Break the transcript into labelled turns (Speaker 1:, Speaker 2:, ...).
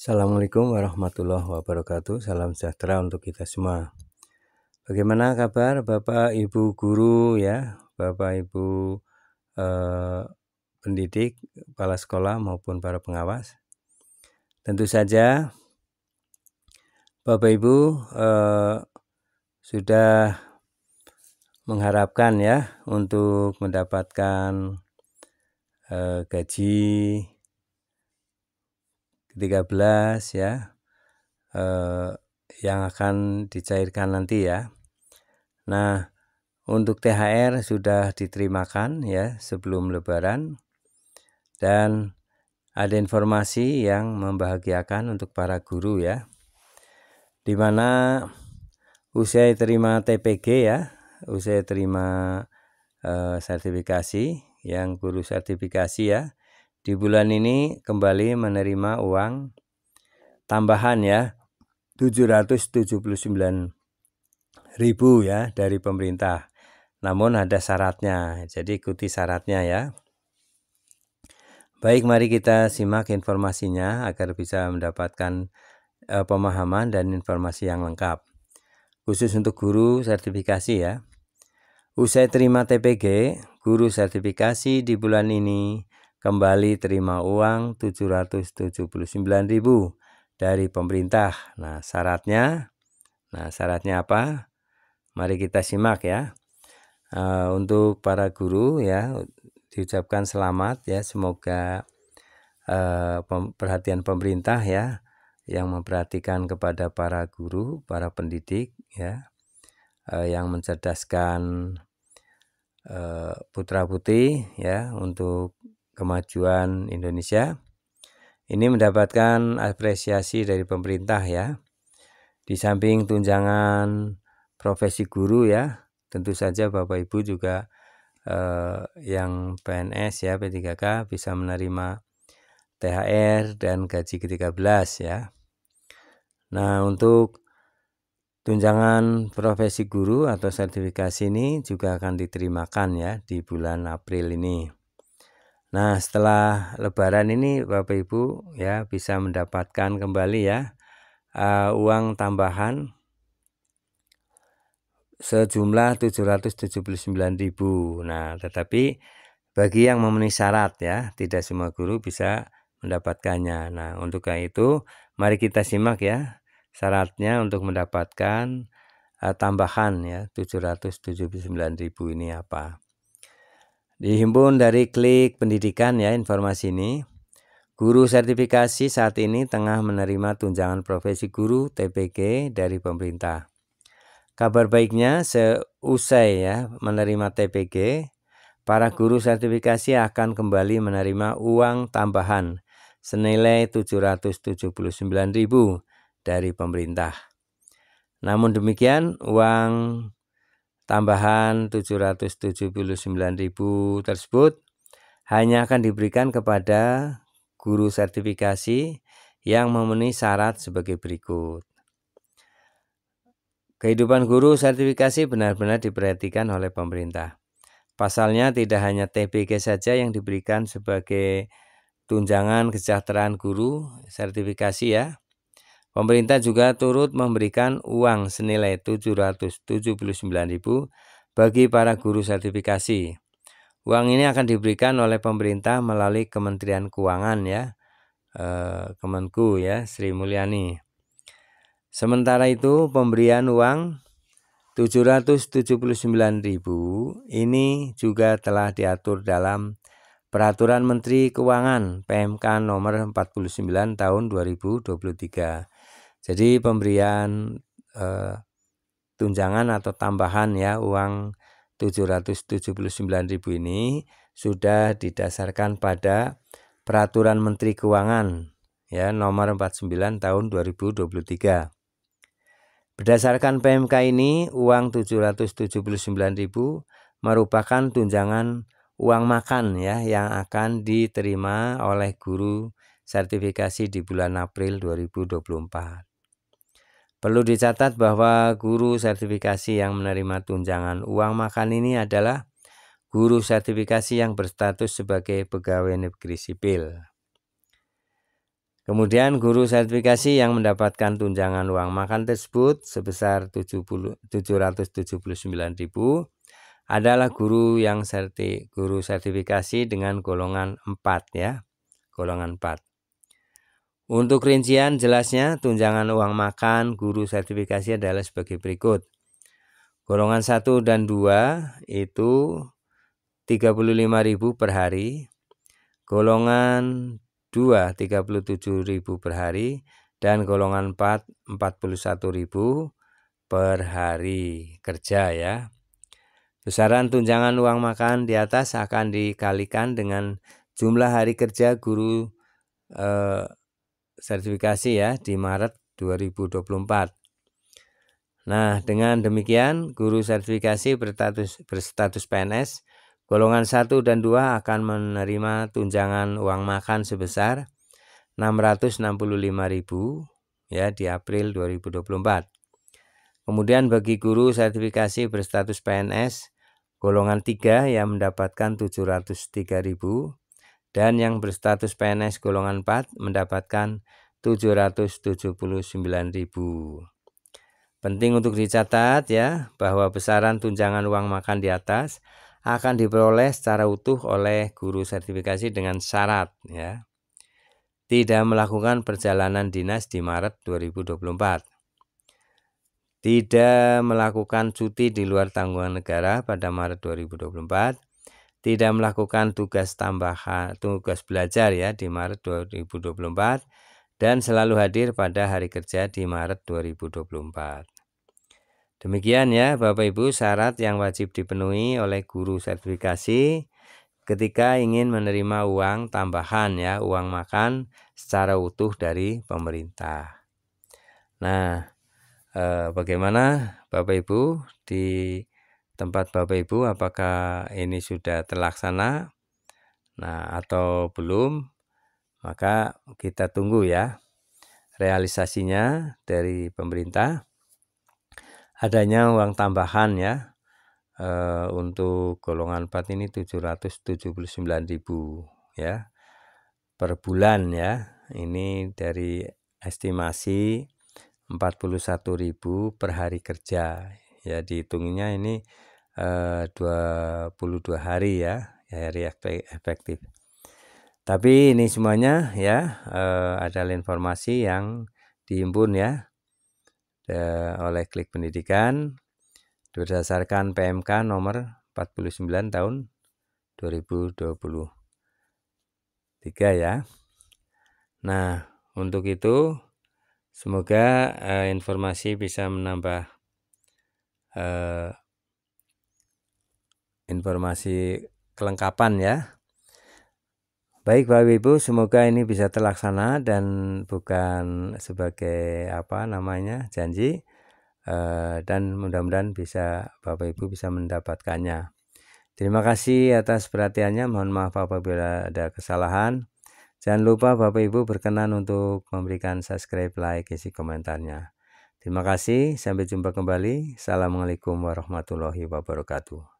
Speaker 1: Assalamualaikum warahmatullahi wabarakatuh. Salam sejahtera untuk kita semua. Bagaimana kabar Bapak Ibu guru ya, Bapak Ibu eh, pendidik, kepala sekolah maupun para pengawas? Tentu saja Bapak Ibu eh, sudah mengharapkan ya untuk mendapatkan eh, gaji 13 ya eh, yang akan dicairkan nanti ya. Nah, untuk THR sudah diterimakan ya sebelum lebaran dan ada informasi yang membahagiakan untuk para guru ya. Di mana usai terima TPG ya, usai terima eh, sertifikasi yang guru sertifikasi ya di bulan ini kembali menerima uang tambahan ya 779.000 ya dari pemerintah. Namun ada syaratnya. Jadi ikuti syaratnya ya. Baik, mari kita simak informasinya agar bisa mendapatkan uh, pemahaman dan informasi yang lengkap. Khusus untuk guru sertifikasi ya. Usai terima TPG, guru sertifikasi di bulan ini kembali terima uang 779.000 dari pemerintah. Nah, syaratnya nah syaratnya apa? Mari kita simak ya. Eh, untuk para guru ya diucapkan selamat ya, semoga eh, perhatian pemerintah ya yang memperhatikan kepada para guru, para pendidik ya. Eh, yang mencerdaskan putra putih ya untuk kemajuan Indonesia. Ini mendapatkan apresiasi dari pemerintah ya. Di samping tunjangan profesi guru ya, tentu saja Bapak Ibu juga eh, yang PNS ya P3K bisa menerima THR dan gaji ke-13 ya. Nah, untuk tunjangan profesi guru atau sertifikasi ini juga akan diterimakan ya di bulan April ini. Nah, setelah lebaran ini Bapak Ibu ya bisa mendapatkan kembali ya uh, uang tambahan sejumlah 779.000. Nah, tetapi bagi yang memenuhi syarat ya, tidak semua guru bisa mendapatkannya. Nah, untuk itu mari kita simak ya syaratnya untuk mendapatkan uh, tambahan ya 779.000 ini apa. Dihimpun dari klik pendidikan ya informasi ini. Guru sertifikasi saat ini tengah menerima tunjangan profesi guru TPG dari pemerintah. Kabar baiknya seusai ya menerima TPG, para guru sertifikasi akan kembali menerima uang tambahan senilai 779.000 dari pemerintah. Namun demikian, uang Tambahan 779.000 tersebut hanya akan diberikan kepada guru sertifikasi yang memenuhi syarat sebagai berikut. Kehidupan guru sertifikasi benar-benar diperhatikan oleh pemerintah. Pasalnya tidak hanya TBG saja yang diberikan sebagai tunjangan kesejahteraan guru sertifikasi ya, Pemerintah juga turut memberikan uang senilai 779.000 bagi para guru sertifikasi. Uang ini akan diberikan oleh pemerintah melalui Kementerian Keuangan ya, eh, Kemenku ya, Sri Mulyani. Sementara itu pemberian uang 779.000 ini juga telah diatur dalam Peraturan Menteri Keuangan PMK nomor 49 tahun 2023 jadi pemberian eh, tunjangan atau tambahan ya uang 779.000 ini sudah didasarkan pada peraturan Menteri Keuangan ya nomor 49 tahun 2023. Berdasarkan PMK ini, uang 779.000 merupakan tunjangan uang makan ya yang akan diterima oleh guru sertifikasi di bulan April 2024. Perlu dicatat bahwa guru sertifikasi yang menerima tunjangan uang makan ini adalah guru sertifikasi yang berstatus sebagai pegawai negeri sipil. Kemudian guru sertifikasi yang mendapatkan tunjangan uang makan tersebut sebesar 70, 779.000 adalah guru yang serti, guru sertifikasi dengan golongan 4 ya. Golongan 4. Untuk rincian jelasnya, tunjangan uang makan guru sertifikasi adalah sebagai berikut. Golongan 1 dan 2 itu 35.000 per hari. Golongan 2 37.000 per hari dan golongan 4 41.000 per hari kerja ya. Besaran tunjangan uang makan di atas akan dikalikan dengan jumlah hari kerja guru eh, sertifikasi ya di Maret 2024. Nah, dengan demikian guru sertifikasi berstatus berstatus PNS golongan 1 dan 2 akan menerima tunjangan uang makan sebesar 665.000 ya di April 2024. Kemudian bagi guru sertifikasi berstatus PNS golongan 3 yang mendapatkan 703.000 dan yang berstatus PNS golongan 4 mendapatkan 779.000. Penting untuk dicatat ya bahwa besaran tunjangan uang makan di atas akan diperoleh secara utuh oleh guru sertifikasi dengan syarat ya. Tidak melakukan perjalanan dinas di Maret 2024. Tidak melakukan cuti di luar tanggungan negara pada Maret 2024 tidak melakukan tugas tambahan tugas belajar ya di Maret 2024 dan selalu hadir pada hari kerja di Maret 2024. Demikian ya Bapak Ibu syarat yang wajib dipenuhi oleh guru sertifikasi ketika ingin menerima uang tambahan ya uang makan secara utuh dari pemerintah. Nah, eh, bagaimana Bapak Ibu di tempat Bapak Ibu apakah ini sudah terlaksana nah atau belum maka kita tunggu ya realisasinya dari pemerintah adanya uang tambahan ya e, untuk golongan 4 ini 779.000 ya per bulan ya ini dari estimasi 41.000 per hari kerja ya dihitungnya ini 22 eh, hari ya, hari efektif. Tapi ini semuanya ya eh, ada informasi yang diimpun ya eh, oleh Klik Pendidikan berdasarkan PMK nomor 49 tahun 2023 ya. Nah, untuk itu semoga informasi bisa menambah informasi kelengkapan ya. Baik Bapak Ibu, semoga ini bisa terlaksana dan bukan sebagai apa namanya janji eh, dan mudah-mudahan bisa Bapak Ibu bisa mendapatkannya. Terima kasih atas perhatiannya. Mohon maaf apabila ada kesalahan. Jangan lupa Bapak Ibu berkenan untuk memberikan subscribe, like, isi komentarnya. Terima kasih, sampai jumpa kembali. Assalamualaikum warahmatullahi wabarakatuh.